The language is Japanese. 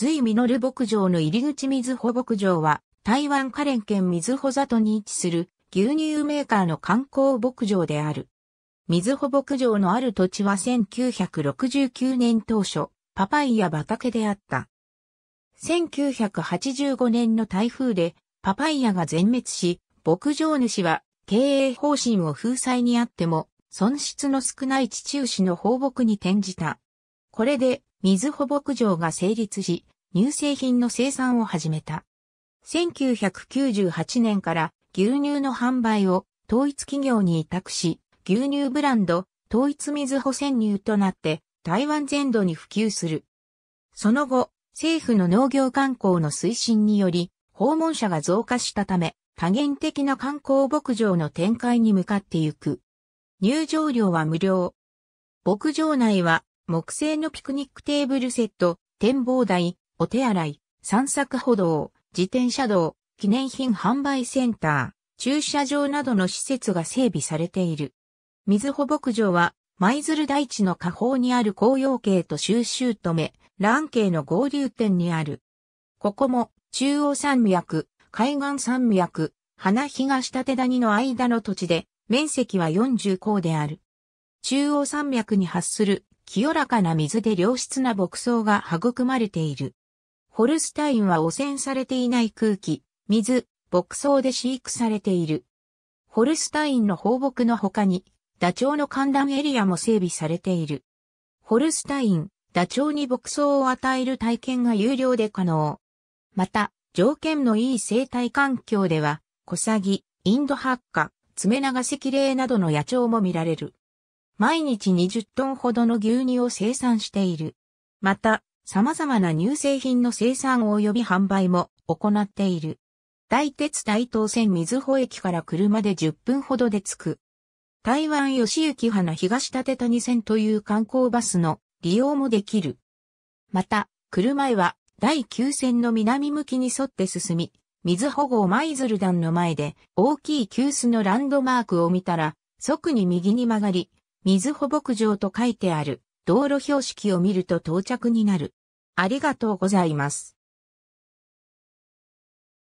随実牧場の入り口水穂牧場は、台湾花蓮県水穂里に位置する牛乳メーカーの観光牧場である。水穂牧場のある土地は1969年当初、パパイヤ畑であった。1985年の台風でパパイヤが全滅し、牧場主は経営方針を封鎖にあっても、損失の少ない地中市の放牧に転じた。これで、水穂牧場が成立し、乳製品の生産を始めた。1998年から牛乳の販売を統一企業に委託し、牛乳ブランド、統一水穂潜入となって台湾全土に普及する。その後、政府の農業観光の推進により、訪問者が増加したため、多元的な観光牧場の展開に向かってゆく。入場料は無料。牧場内は木製のピクニックテーブルセット、展望台、お手洗い、散策歩道、自転車道、記念品販売センター、駐車場などの施設が整備されている。水穂牧場は、舞鶴大地の下方にある紅葉系と収集止め、蘭系の合流点にある。ここも、中央山脈、海岸山脈、花東立谷の間の土地で、面積は40校である。中央山脈に発する清らかな水で良質な牧草が育まれている。ホルスタインは汚染されていない空気、水、牧草で飼育されている。ホルスタインの放牧の他に、ダチョウの観覧エリアも整備されている。ホルスタイン、ダチョウに牧草を与える体験が有料で可能。また、条件のいい生態環境では、コサギ、インドハッカ、爪長石イなどの野鳥も見られる。毎日20トンほどの牛乳を生産している。また、様々な乳製品の生産及び販売も行っている。大鉄大東線水穂駅から車で10分ほどで着く。台湾吉行花東立谷線という観光バスの利用もできる。また、車へは第9線の南向きに沿って進み、水保護舞鶴団の前で大きい急須のランドマークを見たら即に右に曲がり、水穂牧場と書いてある道路標識を見ると到着になる。ありがとうございます。